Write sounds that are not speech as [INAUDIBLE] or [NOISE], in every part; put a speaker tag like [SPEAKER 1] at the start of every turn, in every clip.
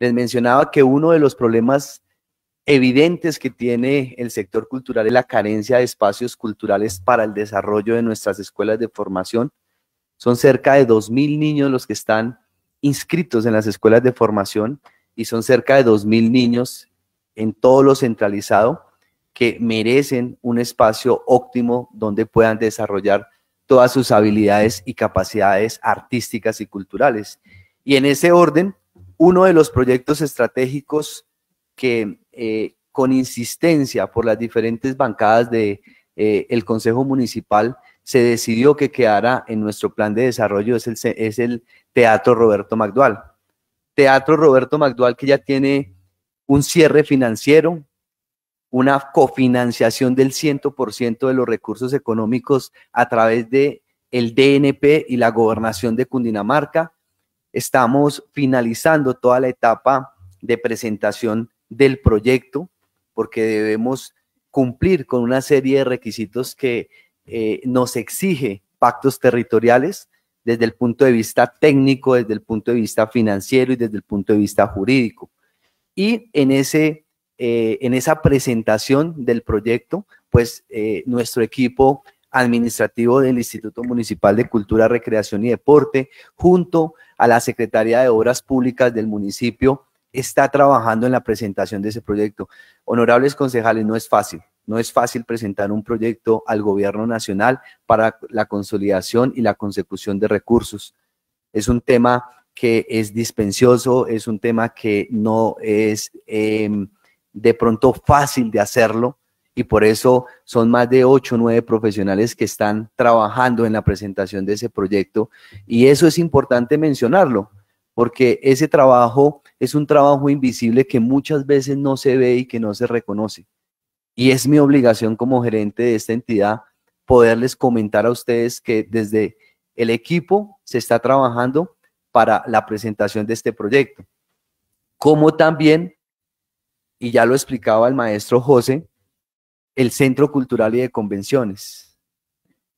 [SPEAKER 1] Les mencionaba que uno de los problemas evidentes que tiene el sector cultural es la carencia de espacios culturales para el desarrollo de nuestras escuelas de formación. Son cerca de 2.000 niños los que están inscritos en las escuelas de formación y son cerca de 2.000 niños en todo lo centralizado que merecen un espacio óptimo donde puedan desarrollar todas sus habilidades y capacidades artísticas y culturales. Y en ese orden, uno de los proyectos estratégicos que eh, con insistencia por las diferentes bancadas del de, eh, Consejo Municipal se decidió que quedara en nuestro plan de desarrollo es el, es el Teatro Roberto Magdual. Teatro Roberto Magdual que ya tiene un cierre financiero, una cofinanciación del 100% de los recursos económicos a través de el DNP y la gobernación de Cundinamarca, Estamos finalizando toda la etapa de presentación del proyecto porque debemos cumplir con una serie de requisitos que eh, nos exige pactos territoriales desde el punto de vista técnico, desde el punto de vista financiero y desde el punto de vista jurídico. Y en, ese, eh, en esa presentación del proyecto, pues eh, nuestro equipo administrativo del Instituto Municipal de Cultura, Recreación y Deporte, junto a la Secretaría de Obras Públicas del municipio, está trabajando en la presentación de ese proyecto. Honorables concejales, no es fácil. No es fácil presentar un proyecto al gobierno nacional para la consolidación y la consecución de recursos. Es un tema que es dispensioso, es un tema que no es em, de pronto fácil de hacerlo y por eso son más de ocho o nueve profesionales que están trabajando en la presentación de ese proyecto y eso es importante mencionarlo porque ese trabajo es un trabajo invisible que muchas veces no se ve y que no se reconoce. Y es mi obligación como gerente de esta entidad poderles comentar a ustedes que desde el equipo se está trabajando para la presentación de este proyecto. Como también, y ya lo explicaba el maestro José, el Centro Cultural y de Convenciones.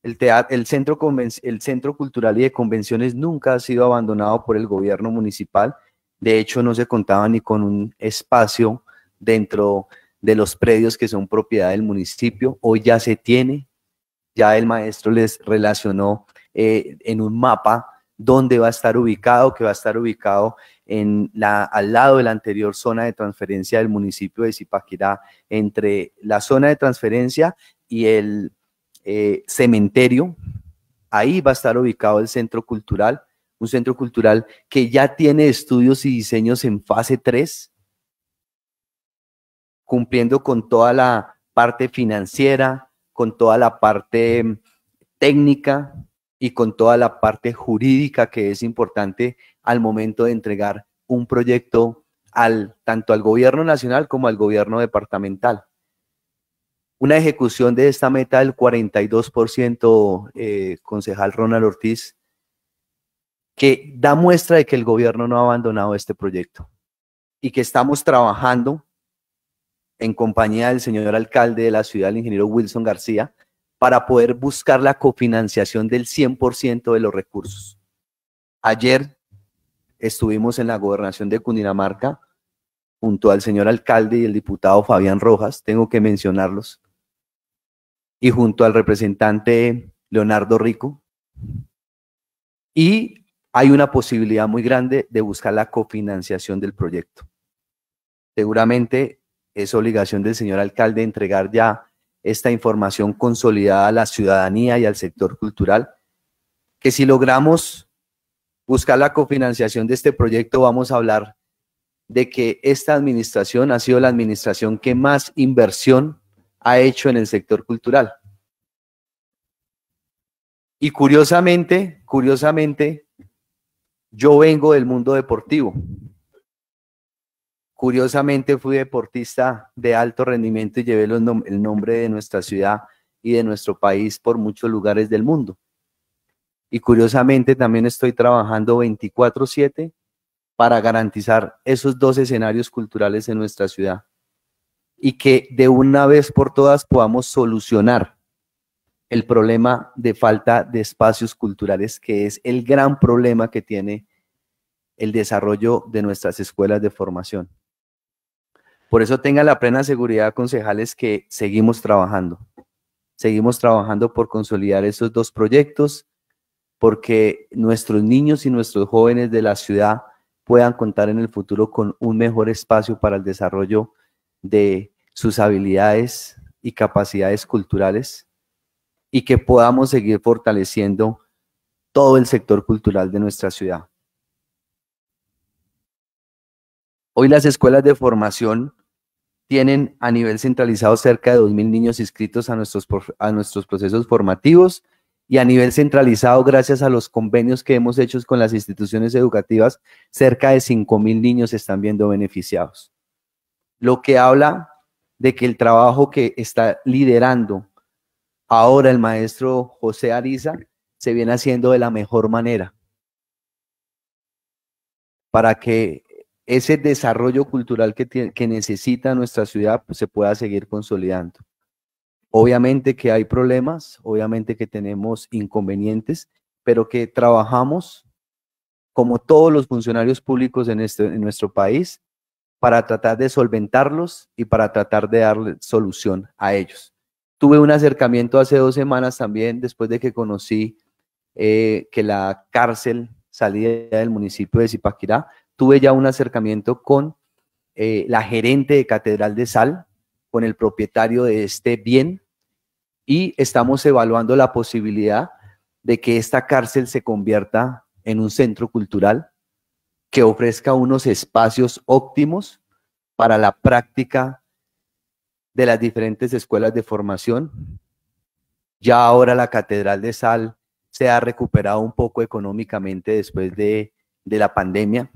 [SPEAKER 1] El, el, centro el Centro Cultural y de Convenciones nunca ha sido abandonado por el gobierno municipal. De hecho, no se contaba ni con un espacio dentro de los predios que son propiedad del municipio. Hoy ya se tiene. Ya el maestro les relacionó eh, en un mapa dónde va a estar ubicado, que va a estar ubicado en la, al lado de la anterior zona de transferencia del municipio de Zipaquirá, entre la zona de transferencia y el eh, cementerio. Ahí va a estar ubicado el centro cultural, un centro cultural que ya tiene estudios y diseños en fase 3, cumpliendo con toda la parte financiera, con toda la parte mm, técnica, y con toda la parte jurídica que es importante al momento de entregar un proyecto al, tanto al gobierno nacional como al gobierno departamental. Una ejecución de esta meta del 42%, eh, concejal Ronald Ortiz, que da muestra de que el gobierno no ha abandonado este proyecto y que estamos trabajando en compañía del señor alcalde de la ciudad, el ingeniero Wilson García, para poder buscar la cofinanciación del 100% de los recursos. Ayer estuvimos en la gobernación de Cundinamarca junto al señor alcalde y el diputado Fabián Rojas, tengo que mencionarlos, y junto al representante Leonardo Rico. Y hay una posibilidad muy grande de buscar la cofinanciación del proyecto. Seguramente es obligación del señor alcalde entregar ya esta información consolidada a la ciudadanía y al sector cultural, que si logramos buscar la cofinanciación de este proyecto, vamos a hablar de que esta administración ha sido la administración que más inversión ha hecho en el sector cultural. Y curiosamente, curiosamente, yo vengo del mundo deportivo. Curiosamente fui deportista de alto rendimiento y llevé el nombre de nuestra ciudad y de nuestro país por muchos lugares del mundo. Y curiosamente también estoy trabajando 24/7 para garantizar esos dos escenarios culturales en nuestra ciudad y que de una vez por todas podamos solucionar el problema de falta de espacios culturales, que es el gran problema que tiene el desarrollo de nuestras escuelas de formación. Por eso tenga la plena seguridad, concejales, que seguimos trabajando. Seguimos trabajando por consolidar esos dos proyectos, porque nuestros niños y nuestros jóvenes de la ciudad puedan contar en el futuro con un mejor espacio para el desarrollo de sus habilidades y capacidades culturales y que podamos seguir fortaleciendo todo el sector cultural de nuestra ciudad. Hoy las escuelas de formación tienen a nivel centralizado cerca de 2.000 niños inscritos a nuestros, a nuestros procesos formativos y a nivel centralizado, gracias a los convenios que hemos hecho con las instituciones educativas, cerca de 5.000 niños están viendo beneficiados. Lo que habla de que el trabajo que está liderando ahora el maestro José Ariza se viene haciendo de la mejor manera para que ese desarrollo cultural que, necesita nuestra ciudad pues, se pueda seguir consolidando. Obviamente que hay problemas, obviamente que tenemos inconvenientes, pero que trabajamos como todos los funcionarios públicos en, este, nuestro país para tratar de solventarlos y para tratar de darle solución a ellos. Tuve un acercamiento hace dos semanas también, después de que conocí eh, que la cárcel salía del municipio de Zipaquirá, tuve ya un acercamiento con eh, la gerente de Catedral de Sal, con el propietario de este bien, y estamos evaluando la posibilidad de que esta cárcel se convierta en un centro cultural que ofrezca unos espacios óptimos para la práctica de las diferentes escuelas de formación. Ya ahora la Catedral de Sal se ha recuperado un poco económicamente después de la pandemia.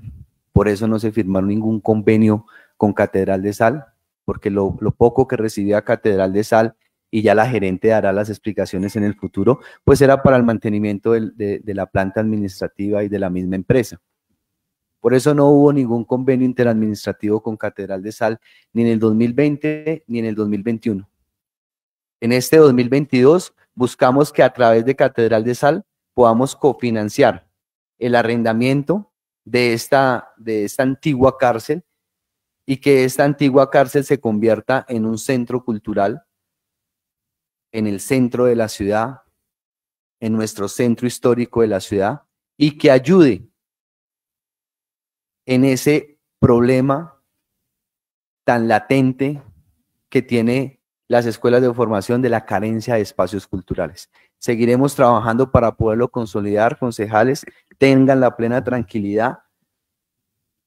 [SPEAKER 1] Por eso no se firmaron ningún convenio con Catedral de Sal, porque lo, poco que recibía Catedral de Sal y ya la gerente dará las explicaciones en el futuro, pues era para el mantenimiento de, de la planta administrativa y de la misma empresa. Por eso no hubo ningún convenio interadministrativo con Catedral de Sal ni en el 2020 ni en el 2021. En este 2022 buscamos que a través de Catedral de Sal podamos cofinanciar el arrendamiento de esta, de esta antigua cárcel y que esta antigua cárcel se convierta en un centro cultural, en el centro de la ciudad, en nuestro centro histórico de la ciudad, y que ayude en ese problema tan latente que tiene las escuelas de formación de la carencia de espacios culturales. Seguiremos trabajando para poderlo consolidar, concejales tengan la plena tranquilidad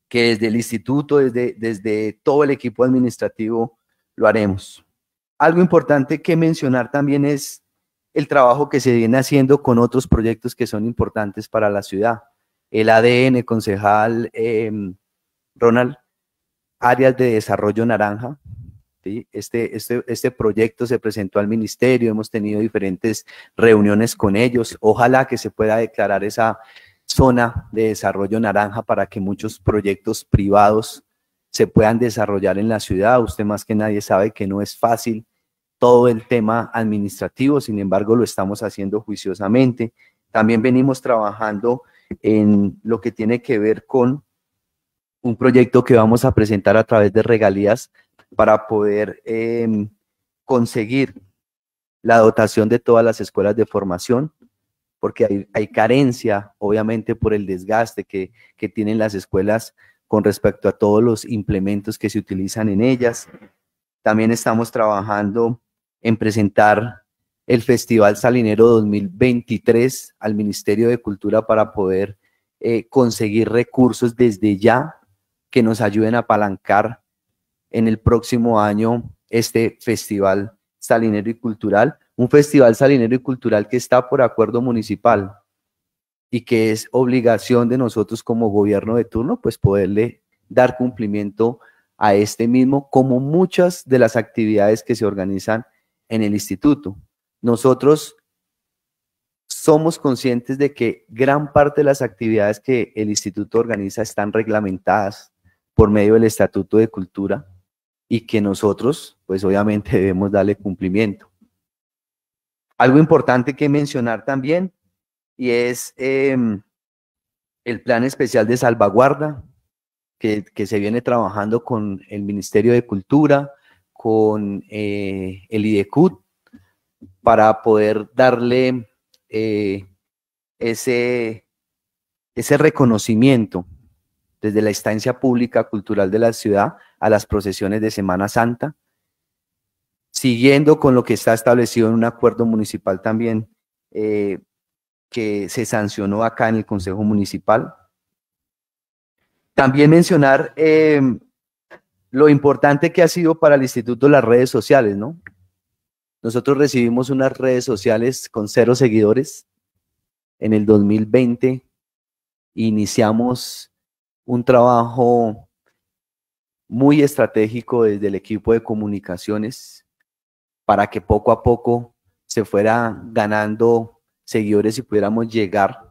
[SPEAKER 1] que desde el instituto, desde, desde todo el equipo administrativo, lo haremos. Algo importante que mencionar también es el trabajo que se viene haciendo con otros proyectos que son importantes para la ciudad. El ADN, concejal em, Ronald, áreas de desarrollo naranja. Este, este, este proyecto se presentó al ministerio, hemos tenido diferentes reuniones con ellos. Ojalá que se pueda declarar esa, zona de desarrollo naranja para que muchos proyectos privados se puedan desarrollar en la ciudad. Usted más que nadie sabe que no es fácil todo el tema administrativo, sin embargo lo estamos haciendo juiciosamente. También venimos trabajando en lo que tiene que ver con un proyecto que vamos a presentar a través de regalías para poder em, conseguir la dotación de todas las escuelas de formación porque hay, carencia, obviamente, por el desgaste que, tienen las escuelas con respecto a todos los implementos que se utilizan en ellas. También estamos trabajando en presentar el Festival Salinero 2023 al Ministerio de Cultura para poder eh, conseguir recursos desde ya que nos ayuden a apalancar en el próximo año este Festival Salinero y Cultural un festival salinero y cultural que está por acuerdo municipal y que es obligación de nosotros como gobierno de turno, pues poderle dar cumplimiento a este mismo, como muchas de las actividades que se organizan en el instituto. Nosotros somos conscientes de que gran parte de las actividades que el instituto organiza están reglamentadas por medio del Estatuto de Cultura y que nosotros, pues obviamente [LAUGHS] debemos darle cumplimiento. Algo importante que mencionar también y es em, el plan especial de salvaguarda que, se viene trabajando con el Ministerio de Cultura, con eh, el IDECUT, para poder darle eh, ese, ese reconocimiento desde la instancia pública cultural de la ciudad a las procesiones de Semana Santa, siguiendo con lo que está establecido en un acuerdo municipal también eh, que se sancionó acá en el Consejo Municipal. También mencionar em, lo importante que ha sido para el Instituto las redes sociales, ¿no? Nosotros recibimos unas redes sociales con cero seguidores. En el 2020 iniciamos un trabajo muy estratégico desde el equipo de comunicaciones para que poco a poco se fuera ganando seguidores y pudiéramos llegar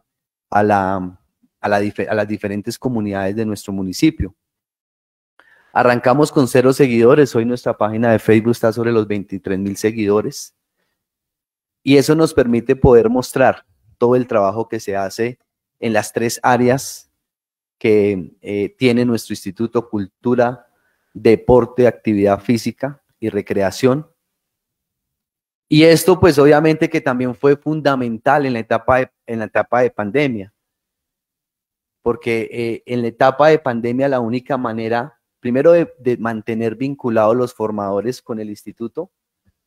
[SPEAKER 1] a, a, las diferentes comunidades de nuestro municipio. Arrancamos con cero seguidores. Hoy nuestra página de Facebook está sobre los 23 mil seguidores. Y eso nos permite poder mostrar todo el trabajo que se hace en las tres áreas que eh, tiene nuestro instituto, cultura, deporte, actividad física y recreación. Y esto pues obviamente que también fue fundamental en la etapa de, en la etapa de pandemia, porque eh, en la etapa de pandemia la única manera, primero de, de mantener vinculados los formadores con el instituto,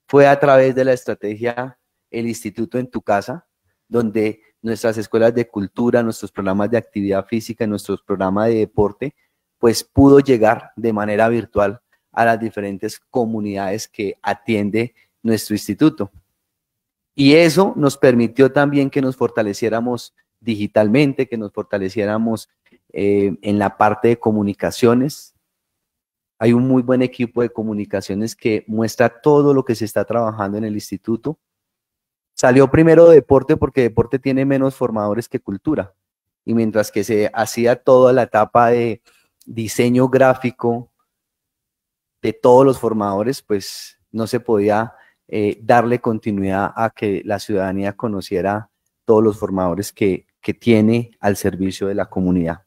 [SPEAKER 1] fue a través de la estrategia El Instituto en tu casa, donde nuestras escuelas de cultura, nuestros programas de actividad física, nuestros programas de deporte, pues pudo llegar de manera virtual a las diferentes comunidades que atiende nuestro instituto. Y eso nos permitió también que nos fortaleciéramos digitalmente, que nos fortaleciéramos eh, en la parte de comunicaciones. Hay un muy buen equipo de comunicaciones que muestra todo lo que se está trabajando en el instituto. Salió primero deporte porque deporte tiene menos formadores que cultura. Y mientras que se hacía toda la etapa de diseño gráfico de todos los formadores, pues no se podía eh, darle continuidad a que la ciudadanía conociera todos los formadores que, que tiene al servicio de la comunidad.